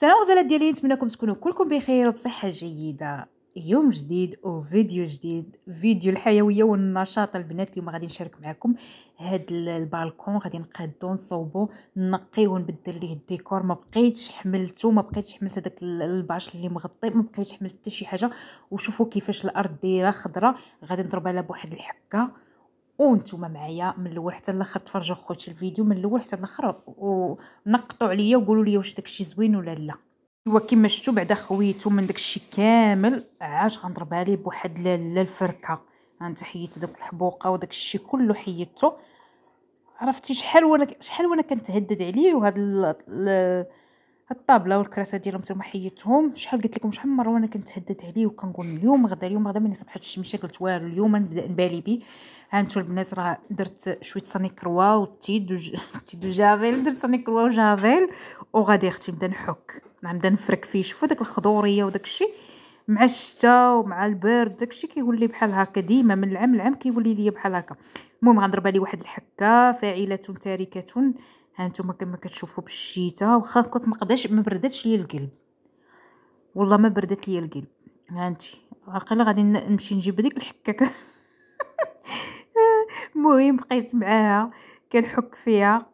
سلام غزالات ديالي نتمنىكم تكونوا كلكم بخير وبصحه جيده يوم جديد وفيديو جديد فيديو الحيويه والنشاط البنات اليوم غادي نشارك معكم هاد البالكون غادي نقادو نصوبو نقيه ونبدل ليه الديكور ما بقيتش حملته ما بقيتش حملت هذاك الباش اللي مغطي ما بقيتش حملت حتى شي حاجه وشوفوا كيفاش الارض دايره خضره غادي نضرب على بواحد الحكه وانتم معايا من الاول حتى الاخر تفرجوا خوتي الفيديو من الاول حتى الاخر ونقطوا عليا وقولوا لي واش داكشي زوين ولا لا ايوا كما شفتوا بعدا خويتو من داكشي كامل عاش غنضربها ليه بواحد الفركه انت حيدت داك الحبوقه وداك الشيء كله حيدته عرفتي شحال وانا شحال وانا كنتهدد عليه وهذا الطابله والكراسه ديالهم تما حيدتهم شحال قلت لكم شحال من مره وانا كنتهدد عليه وكنقول اليوم غدا اليوم غدا ملي صبحت الشمسه قلت والو اليوم نبدا نبالي بيه هانتو البنات راه درت شويه سانيكروا والتيد والتيد وجافيل درت سانيكروا وجافيل وغادي اختي نبدا نحك نعم، نبدا نفرك فيه شوفوا داك الخضوريه وداك الشيء مع الشتا ومع البرد داكشي كيولي بحال هكا ديما من العام لعام كيولي ليا بحال هكا المهم غنضرب عليه واحد الحكه فاعله تاركه ها نتوما كما كتشوفوا بالشتاء واخا كنت ما قداش ما بردتش ليا القلب والله ما بردت ليا القلب ها انت عقله غادي نمشي نجيب ديك الحكاكه المهم بقيت معاها كنحك فيها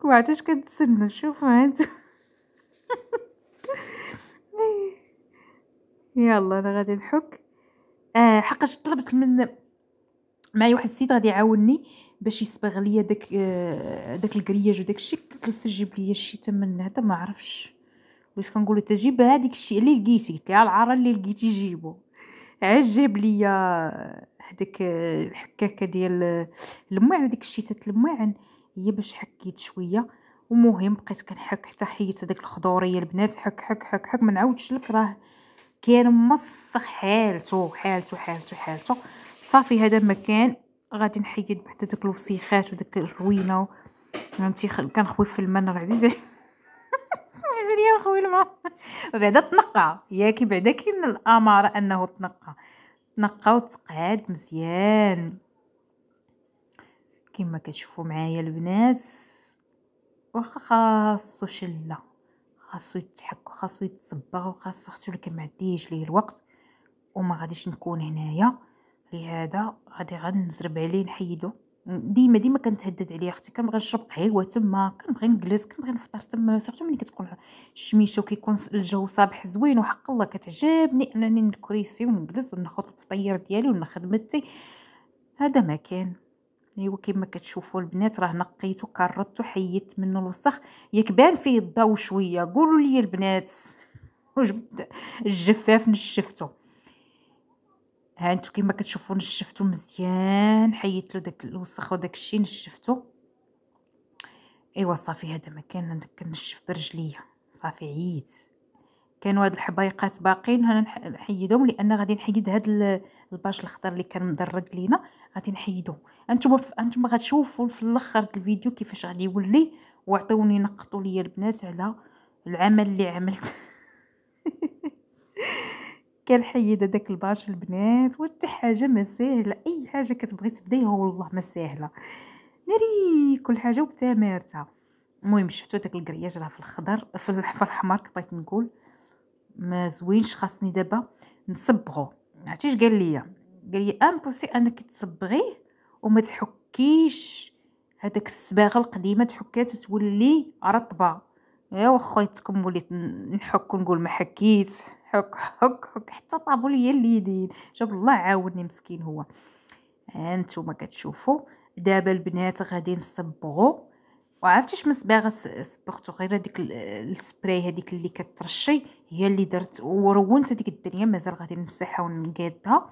كوعتاش كتسنى شوف انت يلا انا غادي نحك آه حقاش طلبت من معايا واحد السيد غادي يعاونني باش يصبغ ليا داك آه، داك الكرياج وداك الشيء قلت له سير جيب ليا الشيء من هذا ما عرفش واش كنقول حتى جيب هذيك الشيء اللي لقيتي قلت ليها العار اللي لقيتي جيبو عاد جاب ليا هذاك آه، الحكاكه ديال آه، الماعن ديك تاع الماعن هي باش حكيت شويه ومهم بقيت كنحك حتى حيت هذاك الخضوريه البنات حك حك حك حك ما نعاودش لك راه كان مسخ حالته حالته حالته حالته صافي هذا مكان غادي نحيد حتى داك الوسيخات وداك الروينه فهمتي كنخوي في الماء راه عزيز عزيز ليا نخوي الماء وبعدا تنقى ياك بعدا كاين الاماره انه تنقى تنقى وتقعد مزيان كما كتشوفوا معايا البنات واخا خاصو شله خاصو يتحك وخاصو يتصبغ وخاصو اختي اللي كنعديش ليه الوقت وما غاديش نكون هنايا لهذا غادي غنزرب عليه نحيدو ديما ديما كنتهدد عليه اختي كنبغي نشرب قهوه تما كنبغي نجلس كنبغي نفطر تما سورتو ملي كتكون الشميشه وكيكون الجو صابح زوين وحق الله كتعجبني انني نكريسي ونجلس وناخذ الفطير ديالي ونخدم التي هذا ما كان ايوا كما كتشوفوا البنات راه نقيتو كربتو حيدت منه الوسخ ياك بان فيه الضوء شويه قولوا لي البنات وجبت الجفاف نشفتو ها انتو كيما كتشوفو نشفتو مزيان حيت له داك الوسخ وداك الشيء نشفتو ايوا صافي هذا مكان انا كنشف برجليا صافي عييت كانوا هاد الحبايقات باقيين انا نحيدهم لان غادي نحيد هاد الباش الخضر اللي كان مدرد لينا غادي نحيدو انتم ف... انتم غتشوفوا في الاخر الفيديو كيفاش غادي يولي وعطيوني نقطوا ليا البنات على العمل اللي عملت كنحيد هذاك الباش البنات وحتى حاجه ما ساهله اي حاجه كتبغي تبدايها والله ما ساهله ناري كل حاجه وبتمارتها المهم شفتو داك الكرياج راه في الخضر في الحمر كبغيت نقول ما زوينش خاصني دابا نصبغو عرفتي اش قال لي قال لي امبوسي انك تصبغيه وما تحكيش هذاك الصباغه القديمه تحكيها تتولي رطبه ايوا خويتكم وليت نحك ونقول ما حكيت حك حك حك حتى طابوا ليا اليدين جاب الله عاوني مسكين هو هانتوما نتوما كتشوفوا دابا البنات غادي نصبغوا وعرفتي شمس صباغه صبغتو غير هذيك السبراي هذيك اللي كترشي هي اللي درت ورونت هذيك الدنيا مازال غادي نمسحها ونقادها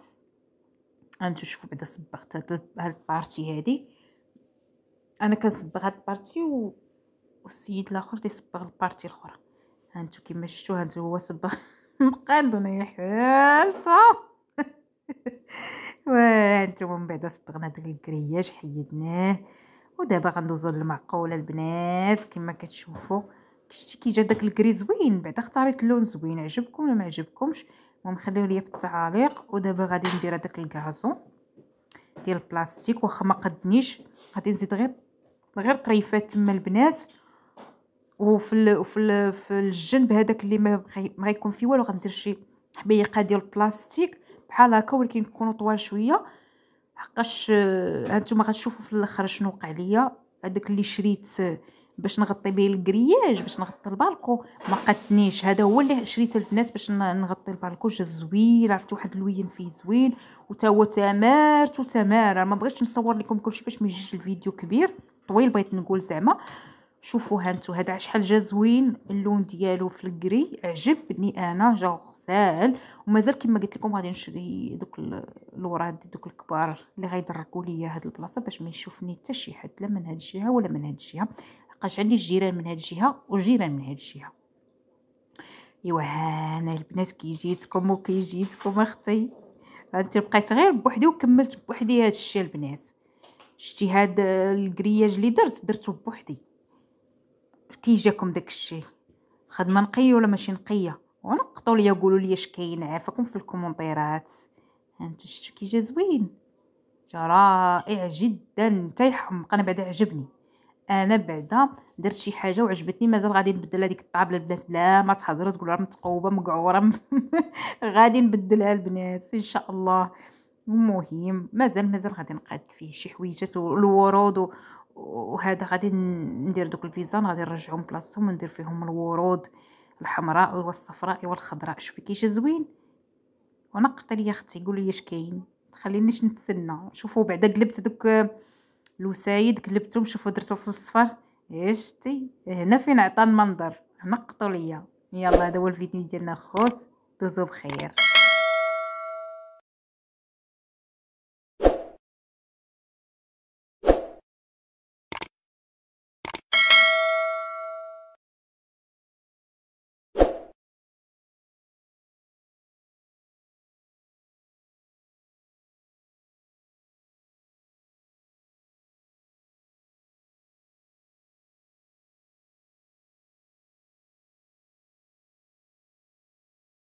هانتو شوفوا بعدا صبغت هاد البارتي هادي انا كنصبغ هاد البارتي و... والسيد الاخر تيصبغ البارتي الاخرى هانتو كيما شفتو هانتو هو صبغ مقادنا يا صاف وانتم من بعد صبغنا داك الكرياج حيدناه ودابا غندوزو للمعقوله البنات كما كتشوفوا شتي جا داك الكري زوين بعدا اختاريت اللون زوين عجبكم ولا ما عجبكمش المهم خليو ليا في التعاليق ودابا غادي ندير هذاك الكازو ديال البلاستيك واخا ما قدنيش غادي نزيد غير غير طريفات تما البنات وفي الـ وفي الـ في الجنب هذاك اللي ما ما يكون فيه والو غندير شي حبيقه ديال البلاستيك بحال هكا ولكن يكونوا طوال شويه حقاش آه، هانتوما غتشوفوا في الاخر شنو وقع ليا هذاك اللي شريت آه، باش نغطي به الكرياج باش نغطي البالكو ما قاتنيش هذا هو اللي شريت البنات باش نغطي البالكو جا زوين عرفت واحد اللوين فيه زوين وتا هو تمارت وتمار ما بغيتش نصور لكم كلشي باش ما يجيش الفيديو كبير طويل بغيت نقول زعما شوفوا هانتو هذا شحال جا زوين اللون ديالو في الكري عجبني انا جا غزال ومازال كما قلت لكم غادي نشري دوك الوراد دوك الكبار اللي غيدركوا ليا هاد البلاصه باش ما يشوفني حتى شي حد لا من هاد الجهه ولا من هاد الجهه لقاش عندي الجيران من هاد الجهه وجيران من هاد الجهه ايوا هانا البنات كيجيتكم وكيجيتكم اختي انت بقيت غير بوحدي وكملت بوحدي هاد الشيء البنات شتي هاد الكرياج اللي درت درته بوحدي جاكم داك الشيء خدمه نقيه ولا ماشي نقيه ونقطوا ليا قولوا لي اش كاين عافاكم في الكومونتيرات انت شفتو كي جا زوين جا رائع جدا يحمق انا بعدا عجبني انا بعدا درت شي حاجه وعجبتني مازال غادي نبدل هذيك الطابله البنات بلا ما تحضر تقول راه متقوبه مقعوره غادي نبدلها البنات ان شاء الله المهم مازال مازال غادي نقاد فيه شي حويجات والورود وهذا غادي ندير دوك الفيزان غادي نرجعهم بلاصتهم وندير فيهم الورود الحمراء والصفراء والخضراء شوفي كيش زوين ونقط لي اختي قولي لي اش كاين تخلينيش نتسنى شوفوا بعدا قلبت دوك الوسايد قلبتهم شوفوا درتو في الصفر إيه شتي هنا فين عطى المنظر نقطوا ليا يلا هذا هو الفيديو ديالنا الخوص دوزو بخير